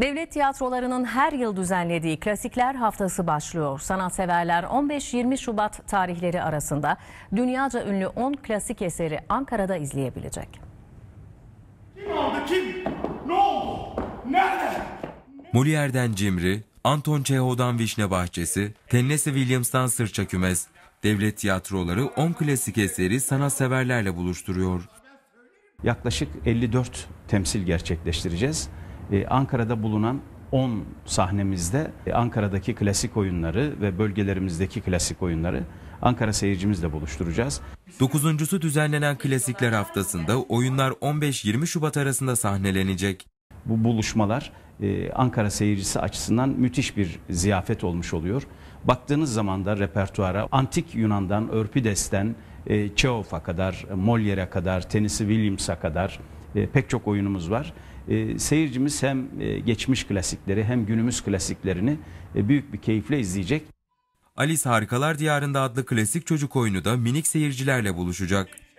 Devlet tiyatrolarının her yıl düzenlediği Klasikler Haftası başlıyor. Sanatseverler 15-20 Şubat tarihleri arasında dünyaca ünlü 10 klasik eseri Ankara'da izleyebilecek. Kim aldı kim? Ne oldu? Nerede? Molière'den Cimri, Anton Çehov'dan Vişne Bahçesi, Tennessee Williams'tan Sırça Kümes, devlet tiyatroları 10 klasik eseri sanatseverlerle buluşturuyor. Yaklaşık 54 temsil gerçekleştireceğiz. Ee, Ankara'da bulunan 10 sahnemizde e, Ankara'daki klasik oyunları ve bölgelerimizdeki klasik oyunları Ankara seyircimizle buluşturacağız. Dokuzuncusu düzenlenen klasikler haftasında oyunlar 15-20 Şubat arasında sahnelenecek bu buluşmalar e, Ankara seyircisi açısından müthiş bir ziyafet olmuş oluyor. Baktığınız zaman da repertuara antik Yunan'dan Örpides'ten e, Çehov'a kadar, Molière'e kadar, Tennessee Williams'a kadar e, pek çok oyunumuz var. E, seyircimiz hem e, geçmiş klasikleri hem günümüz klasiklerini e, büyük bir keyifle izleyecek. Alice Harikalar Diyarında adlı klasik çocuk oyunu da minik seyircilerle buluşacak.